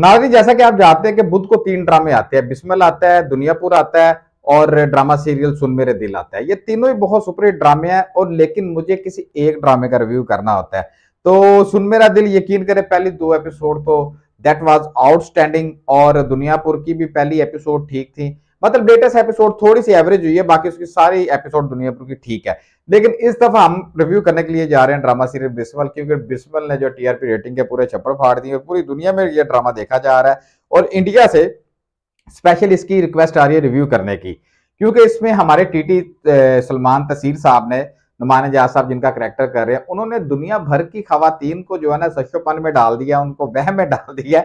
नाराजी जैसा कि आप जानते हैं कि बुद्ध को तीन ड्रामे आते हैं बिस्मल आता है दुनियापुर आता है और ड्रामा सीरियल सुन मेरे दिल आता है ये तीनों ही बहुत सुपरहिट ड्रामे हैं और लेकिन मुझे किसी एक ड्रामे का रिव्यू करना होता है तो सुन मेरा दिल यकीन करे पहली दो एपिसोड तो दैट वाज आउटस्टैंडिंग और दुनियापुर की भी पहली एपिसोड ठीक थी मतलब लेटेस्ट एपिसोड थोड़ी सी एवरेज हुई है बाकी उसकी सारी एपिसोड दुनिया भर की ठीक है लेकिन इस दफा हम रिव्यू करने के लिए जा रहे हैं ड्रामा सीरियल बिस्मल क्योंकि बिस्मल ने जो टीआरपी रेटिंग के पूरे छप्पड़ फाड़ दी और पूरी दुनिया में यह ड्रामा देखा जा रहा है और इंडिया से स्पेशल इसकी रिक्वेस्ट आ रही है रिव्यू करने की क्योंकि इसमें हमारे टीटी सलमान तसीर साहब ने नुमान एजाज साहब जिनका करेक्टर कर रहे हैं उन्होंने दुनिया भर की खातन को जो है ना सशोपन में डाल दिया उनको वह में डाल दिया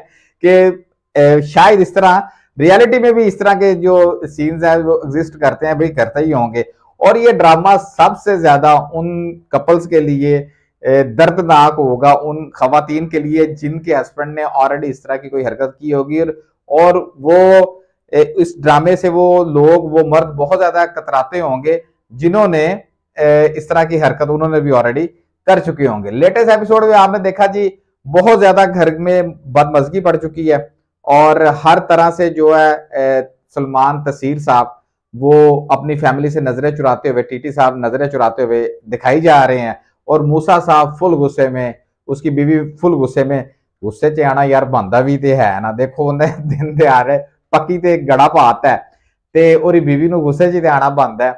कि शायद इस तरह रियलिटी में भी इस तरह के जो सीन्स हैं वो एग्जिस्ट करते हैं भाई करते ही होंगे और ये ड्रामा सबसे ज्यादा उन कपल्स के लिए दर्दनाक होगा उन खातन के लिए जिनके हस्बैंड ने ऑलरेडी इस तरह की कोई हरकत की होगी और वो इस ड्रामे से वो लोग वो मर्द बहुत ज्यादा कतराते होंगे जिन्होंने इस तरह की हरकत उन्होंने भी ऑलरेडी कर चुके होंगे लेटेस्ट एपिसोड में आपने देखा जी बहुत ज्यादा घर में बदमजगी पड़ चुकी है और हर तरह से जो है सलमान तसीर साहब वो अपनी फैमिली से नजरें चुराते हुए टीटी साहब नजरें चुराते हुए दिखाई जा रहे हैं और मूसा साहब फुल गुस्से में उसकी बीवी फुल गुस्से में ਗੁੱਸੇ 'ਚ ਆਣਾ ਯਾਰ ਬੰਦਾ ਵੀ ਤੇ ਹੈ ਨਾ ਦੇਖੋ ਉਹਨੇ ਦਿਨ ਦੇ ਆ ਰਹੇ ਪੱਕੀ ਤੇ ਗੜਾ ਪਾਤਾ ਤੇ ਉਹਦੀ ਬੀਵੀ ਨੂੰ ਗੁੱਸੇ 'ਚ ਤੇ ਆਣਾ ਬੰਦਾ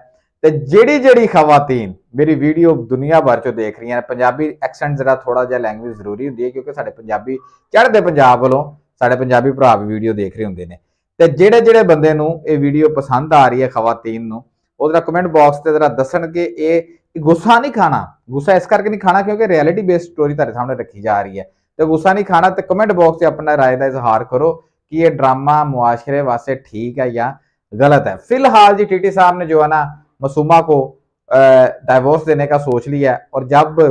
ਤੇ ਜਿਹੜੀ ਜਿਹੜੀ ਖਵਾਤੀਨ ਮੇਰੀ ਵੀਡੀਓ ਦੁਨੀਆ ਭਰ 'ਚ ਦੇਖ ਰਹੀਆਂ ਨੇ ਪੰਜਾਬੀ ਐਕਸੈਂਟ ਜ਼ਰਾ ਥੋੜਾ ਜਿਹਾ ਲੈਂਗੁਏਜ ਜ਼ਰੂਰੀ ਹੁੰਦੀ ਹੈ ਕਿਉਂਕਿ ਸਾਡੇ ਪੰਜਾਬੀ ਚੜ੍ਹਦੇ ਪੰਜਾਬ ਵੱਲੋਂ ਸਾਡੇ ਪੰਜਾਬੀ ਭਰਾ ਵੀ ਵੀਡੀਓ ਦੇਖ ਰਹੇ ਹੁੰਦੇ ਨੇ ਤੇ ਜਿਹੜੇ ਜਿਹੜੇ ਬੰਦੇ ਨੂੰ ਇਹ ਵੀਡੀਓ ਪਸੰਦ ਆ ਰਹੀ ਹੈ ਖਵਾਤੀਨ ਨੂੰ ਉਹਦਾ ਕਮੈਂਟ ਬਾਕਸ ਤੇ ਜਰਾ ਦੱਸਣ ਕਿ ਇਹ ਗੁੱਸਾ ਨਹੀਂ ਖਾਣਾ ਗੁੱਸਾ ਇਸ ਕਰਕੇ ਨਹੀਂ ਖਾਣਾ ਕਿਉਂਕਿ ਰਿਐਲਿਟੀ ਬੇਸਡ ਸਟੋਰੀ ਤੁਹਾਡੇ ਸਾਹਮਣੇ ਰੱਖੀ ਜਾ ਰਹੀ ਹੈ ਤੇ ਗੁੱਸਾ ਨਹੀਂ ਖਾਣਾ ਤੇ ਕਮੈਂਟ ਬਾਕਸ ਤੇ ਆਪਣਾ رائے ਦਾ ਇਜ਼ਹਾਰ ਕਰੋ कि ये ड्रामा मुआशरे वास्ते ठीक है या गलत है फिलहाल जी टीटी साहब ने जो है ना मसूमा को डाइवोर्स देने का सोच लिया है और जब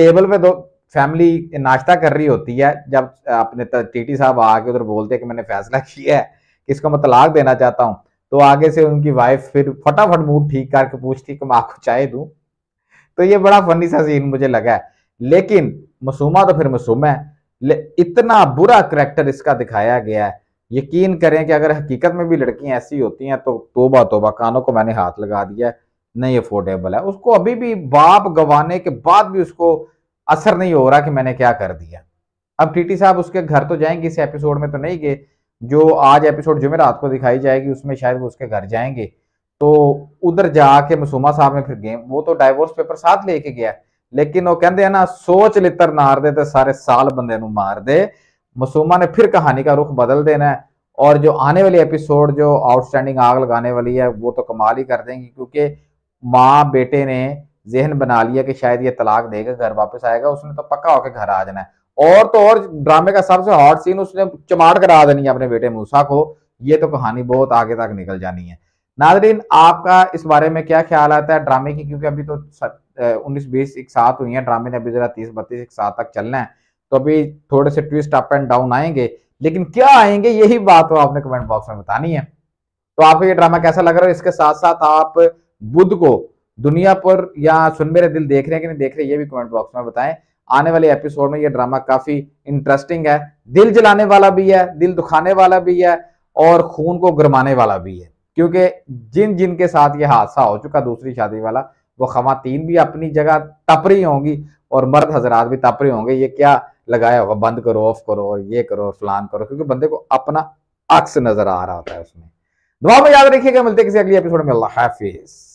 टेबल पे दो फैमिली नाश्ता कर रही होती है जब अपने टीटी साहब आके उधर बोलते हैं कि मैंने फैसला किया है कि इसको मैं तलाक देना चाहता हूँ तो आगे से उनकी वाइफ फिर फटाफट मूड ठीक करके पूछती कि मैं आपको चाय दूँ तो ये बड़ा फनी सा सीन मुझे लगा है लेकिन मसूमा तो फिर मसूमा है इतना बुरा करेक्टर इसका दिखाया गया है यकीन करें कि अगर हकीकत में भी लड़कियां ऐसी होती हैं तो तोबा तोबा कानों को मैंने हाथ लगा दिया नहीं अफोर्डेबल है उसको अभी भी बाप गंवाने के बाद भी उसको असर नहीं हो रहा कि मैंने क्या कर दिया अब टीटी साहब उसके घर तो जाएंगे इस एपिसोड में तो नहीं गए जो आज एपिसोड जो रात को दिखाई जाएगी उसमें शायद वो उसके घर जाएंगे तो उधर जाके मसूमा साहब ने फिर गेम वो तो डाइवोर्स पेपर साथ लेके गया लेकिन वो कहते हैं ना सोच लित्र नार दे तो सारे साल बंदे मार दे मसूमा ने फिर कहानी का रुख बदल देना है और जो आने वाली एपिसोड जो आउटस्टैंडिंग आग लगाने वाली है वो तो कमाल ही कर देंगी क्योंकि माँ बेटे ने जहन बना लिया कि शायद ये तलाक देगा घर वापस आएगा उसने तो पक्का होकर घर आ जाना है और तो और ड्रामे का सबसे हॉट सीन उसने चमाट करा देनी है अपने बेटे मूसा को ये तो कहानी बहुत आगे तक निकल जानी है नाजरीन आपका इस बारे में क्या ख्याल आता है ड्रामे की क्योंकि अभी तो उन्नीस बीस एक साथ हुई है ड्रामे ने अभी जरा तीस बत्तीस एक साथ तक चलना है तो अभी थोड़े से ट्विस्ट अप एंड डाउन आएंगे लेकिन क्या आएंगे यही बात तो आपने कमेंट बॉक्स में बतानी है तो आपको ये ड्रामा कैसा लग रहा है इसके साथ साथ आप बुध को दुनिया पर या सुन मेरे दिल देख रहे हैं कि नहीं देख रहे ये भी कमेंट बॉक्स में बताएं आने वाले एपिसोड में ये ड्रामा काफी इंटरेस्टिंग है दिल जलाने वाला भी है दिल दुखाने वाला भी है और खून को गरमाने वाला भी है क्योंकि जिन जिन के साथ ये हादसा हो चुका दूसरी शादी वाला वो खातन भी अपनी जगह तप रही होंगी और मर्द हजरात भी तप रहे होंगे ये क्या लगाया होगा बंद करो ऑफ करो और ये करो फलान करो क्योंकि बंदे को अपना अक्स नजर आ रहा होता है उसमें दुआ में याद रखिएगा मिलते किसी अगले एपिसोड में अल्लाह हाफिज़